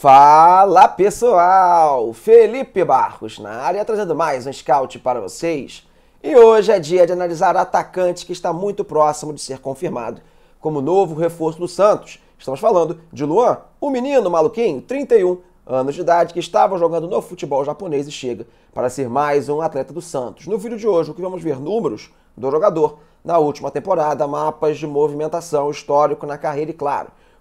Fala pessoal! Felipe Barros na área trazendo mais um scout para vocês. E hoje é dia de analisar atacante que está muito próximo de ser confirmado como novo reforço do Santos. Estamos falando de Luan, o menino maluquinho, 31 anos de idade, que estava jogando no futebol japonês e chega para ser mais um atleta do Santos. No vídeo de hoje, o que vamos ver números do jogador na última temporada, mapas de movimentação, histórico na carreira e, claro,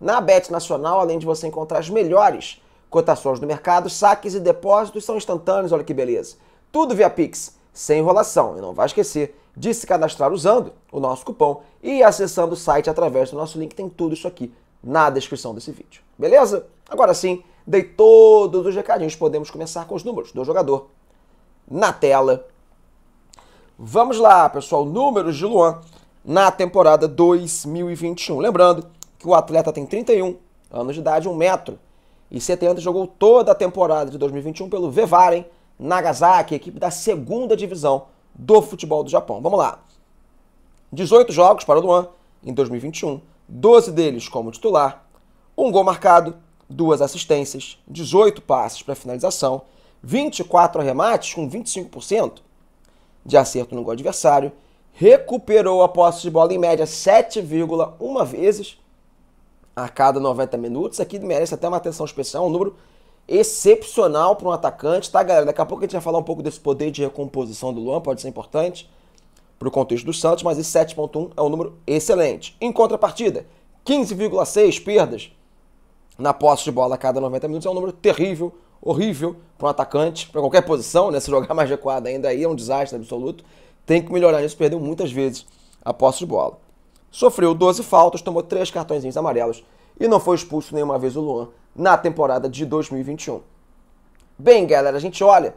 na Bet Nacional, além de você encontrar as melhores cotações do mercado, saques e depósitos são instantâneos, olha que beleza. Tudo via Pix, sem enrolação. E não vai esquecer de se cadastrar usando o nosso cupom e acessando o site através do nosso link. Tem tudo isso aqui na descrição desse vídeo. Beleza? Agora sim, dei todos os recadinhos. Podemos começar com os números do jogador na tela. Vamos lá, pessoal. Números de Luan na temporada 2021. Lembrando que o atleta tem 31 anos de idade, 1 metro e 70, jogou toda a temporada de 2021 pelo Vevaren Nagasaki, equipe da segunda divisão do futebol do Japão. Vamos lá. 18 jogos para o Luan em 2021, 12 deles como titular, um gol marcado, duas assistências, 18 passes para finalização, 24 arremates com 25% de acerto no gol adversário, recuperou a posse de bola em média 7,1 vezes a cada 90 minutos. Aqui merece até uma atenção especial, um número excepcional para um atacante, tá, galera? Daqui a pouco a gente vai falar um pouco desse poder de recomposição do Luan, pode ser importante para o contexto do Santos, mas esse 7.1 é um número excelente. Em contrapartida, 15,6 perdas na posse de bola a cada 90 minutos é um número terrível, horrível para um atacante, para qualquer posição, né? Se jogar mais recuado ainda aí é um desastre absoluto. Tem que melhorar isso, perdeu muitas vezes a posse de bola sofreu 12 faltas, tomou 3 cartõezinhos amarelos e não foi expulso nenhuma vez o Luan na temporada de 2021. Bem, galera, a gente olha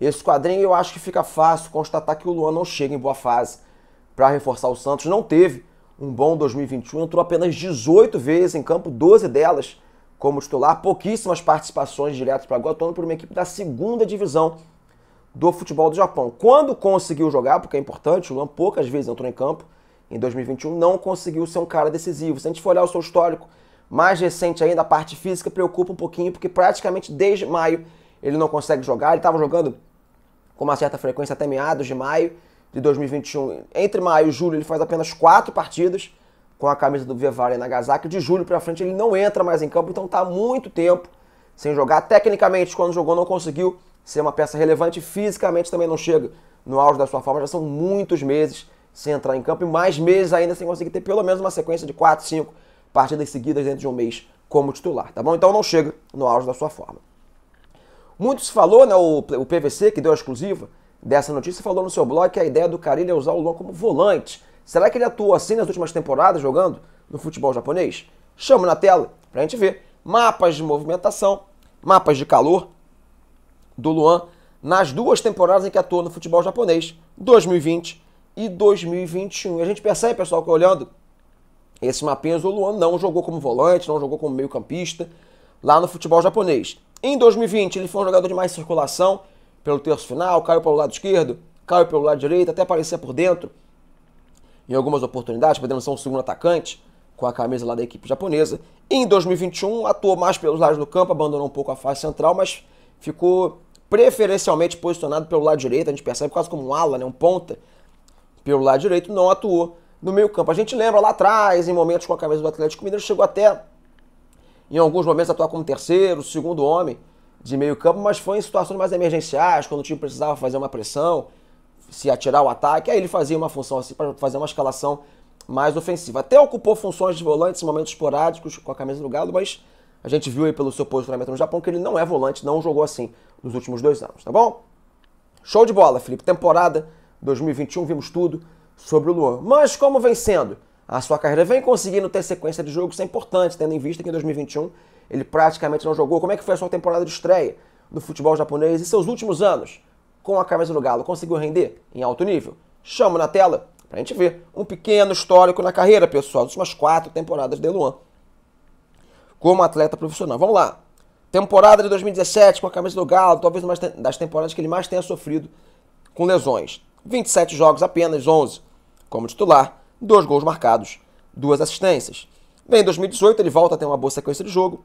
esse quadrinho eu acho que fica fácil constatar que o Luan não chega em boa fase para reforçar o Santos. Não teve um bom 2021, entrou apenas 18 vezes em campo, 12 delas como titular, pouquíssimas participações diretas para gol, atuando por uma equipe da segunda divisão do futebol do Japão. Quando conseguiu jogar, porque é importante, o Luan poucas vezes entrou em campo, em 2021 não conseguiu ser um cara decisivo. Se a gente for olhar o seu histórico mais recente ainda, a parte física preocupa um pouquinho, porque praticamente desde maio ele não consegue jogar. Ele estava jogando com uma certa frequência até meados de maio de 2021. Entre maio e julho ele faz apenas quatro partidas com a camisa do Vivari Nagasaki. De julho para frente ele não entra mais em campo, então está muito tempo sem jogar. Tecnicamente, quando jogou, não conseguiu ser uma peça relevante. Fisicamente também não chega no auge da sua forma. Já são muitos meses sem entrar em campo e mais meses ainda sem conseguir ter pelo menos uma sequência de 4, 5 partidas seguidas dentro de um mês como titular, tá bom? Então não chega no auge da sua forma. Muito se falou, né, o, o PVC, que deu a exclusiva dessa notícia, falou no seu blog que a ideia do Carilho é usar o Luan como volante. Será que ele atuou assim nas últimas temporadas jogando no futebol japonês? Chama na tela pra gente ver. Mapas de movimentação, mapas de calor do Luan nas duas temporadas em que atuou no futebol japonês, 2020 e 2021. A gente percebe, pessoal, que olhando esse mapinhas, o Luan não jogou como volante, não jogou como meio-campista lá no futebol japonês. Em 2020, ele foi um jogador de mais circulação pelo terço final, caiu pelo lado esquerdo, caiu pelo lado direito, até aparecia por dentro em algumas oportunidades, podendo ser um segundo atacante com a camisa lá da equipe japonesa. E em 2021, atuou mais pelos lados do campo, abandonou um pouco a fase central, mas ficou preferencialmente posicionado pelo lado direito. A gente percebe quase como um ala, né? um ponta pelo lado direito, não atuou no meio campo. A gente lembra lá atrás, em momentos com a camisa do Atlético Mineiro, chegou até, em alguns momentos, a atuar como terceiro, segundo homem de meio campo, mas foi em situações mais emergenciais, quando o time precisava fazer uma pressão, se atirar o ataque, aí ele fazia uma função assim, para fazer uma escalação mais ofensiva. Até ocupou funções de volante em momentos esporádicos com a camisa do Galo, mas a gente viu aí pelo seu posicionamento no Japão que ele não é volante, não jogou assim nos últimos dois anos, tá bom? Show de bola, Felipe. Temporada 2021 vimos tudo sobre o Luan. Mas como vem sendo? A sua carreira vem conseguindo ter sequência de jogos, isso é importante, tendo em vista que em 2021 ele praticamente não jogou. Como é que foi a sua temporada de estreia do futebol japonês e seus últimos anos com a camisa do Galo? Conseguiu render em alto nível? Chamo na tela pra gente ver um pequeno histórico na carreira, pessoal, das últimas quatro temporadas de Luan como atleta profissional. Vamos lá. Temporada de 2017 com a camisa do Galo, talvez uma das temporadas que ele mais tenha sofrido com lesões. 27 jogos apenas, 11 como titular, dois gols marcados, duas assistências. Bem, em 2018 ele volta a ter uma boa sequência de jogo,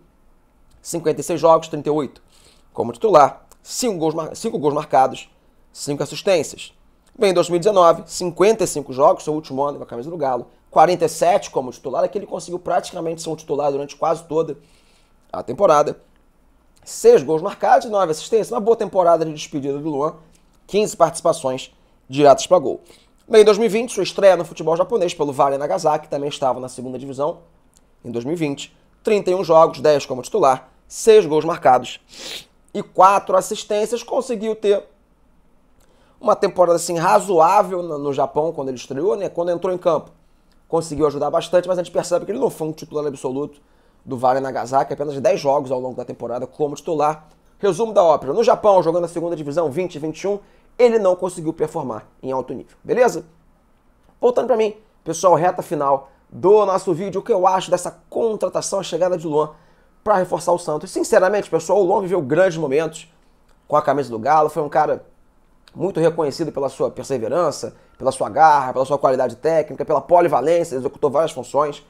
56 jogos, 38 como titular, 5 gols, mar... gols marcados, 5 assistências. Bem, em 2019, 55 jogos, seu último ano com a camisa do Galo, 47 como titular, aqui é ele conseguiu praticamente ser um titular durante quase toda a temporada. 6 gols marcados e 9 assistências, uma boa temporada de despedida do Luan, 15 participações direto para gol. Bem, em 2020, sua estreia no futebol japonês pelo Vale Nagasaki, também estava na segunda divisão. Em 2020, 31 jogos, 10 como titular, 6 gols marcados e 4 assistências. Conseguiu ter uma temporada assim razoável no Japão quando ele estreou, né? Quando entrou em campo, conseguiu ajudar bastante, mas a gente percebe que ele não foi um titular absoluto do Vale Nagasaki, apenas 10 jogos ao longo da temporada como titular. Resumo da ópera: no Japão, jogando na segunda divisão 20 e 21, ele não conseguiu performar em alto nível, beleza? Voltando para mim, pessoal, reta final do nosso vídeo, o que eu acho dessa contratação, a chegada de Luan para reforçar o Santos. Sinceramente, pessoal, o Luan viveu grandes momentos com a camisa do Galo, foi um cara muito reconhecido pela sua perseverança, pela sua garra, pela sua qualidade técnica, pela polivalência, executou várias funções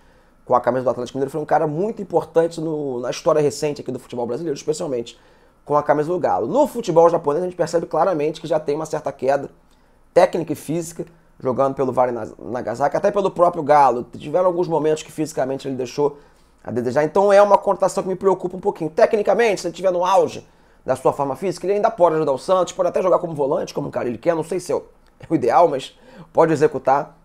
com a camisa do Atlético Mineiro, foi um cara muito importante no, na história recente aqui do futebol brasileiro, especialmente com a camisa do Galo. No futebol japonês, a gente percebe claramente que já tem uma certa queda técnica e física jogando pelo Vale Nagasaki, até pelo próprio Galo. Tiveram alguns momentos que fisicamente ele deixou a desejar. Então é uma contratação que me preocupa um pouquinho. Tecnicamente, se ele estiver no auge da sua forma física, ele ainda pode ajudar o Santos, pode até jogar como volante, como o cara ele quer. Não sei se é, é o ideal, mas pode executar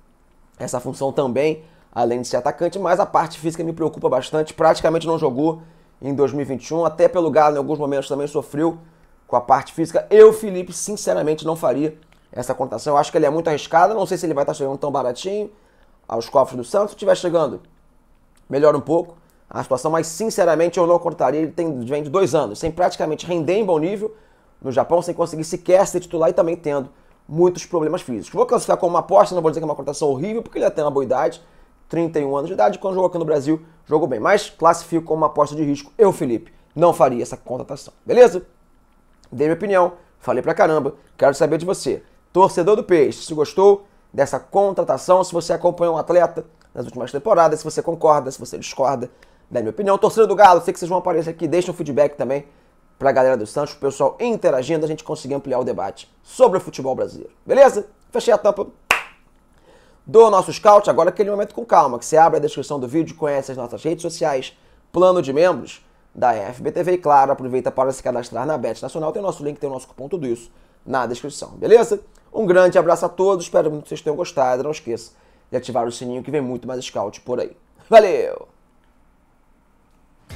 essa função também, além de ser atacante. Mas a parte física me preocupa bastante. Praticamente não jogou em 2021, até pelo Galo em alguns momentos também sofreu com a parte física. Eu, Felipe, sinceramente não faria essa contratação. Eu acho que ele é muito arriscado. não sei se ele vai estar chegando tão baratinho aos cofres do Santos. Se estiver chegando, melhora um pouco a situação, mas sinceramente eu não contrataria. Ele tem, vem de dois anos, sem praticamente render em bom nível no Japão, sem conseguir sequer ser titular e também tendo muitos problemas físicos. Vou classificar como uma aposta, não vou dizer que é uma contratação horrível, porque ele até tem uma boa idade, 31 anos de idade, quando jogou aqui no Brasil, jogou bem. Mas classifico como uma aposta de risco. Eu, Felipe, não faria essa contratação. Beleza? Dei minha opinião, falei pra caramba. Quero saber de você, torcedor do Peixe, se gostou dessa contratação, se você acompanhou um atleta nas últimas temporadas, se você concorda, se você discorda. da minha opinião. Torcedor do Galo, sei que vocês vão aparecer aqui, deixa um feedback também para a galera do Santos, o pessoal interagindo, a gente conseguir ampliar o debate sobre o futebol brasileiro. Beleza? Fechei a tampa do nosso scout, agora aquele momento com calma, que você abre a descrição do vídeo, conhece as nossas redes sociais, plano de membros da FBTV e, claro, aproveita para se cadastrar na Bet Nacional. Tem o nosso link, tem o nosso cupom, tudo isso na descrição, beleza? Um grande abraço a todos, espero muito que vocês tenham gostado. Não esqueça de ativar o sininho que vem muito mais scout por aí. Valeu!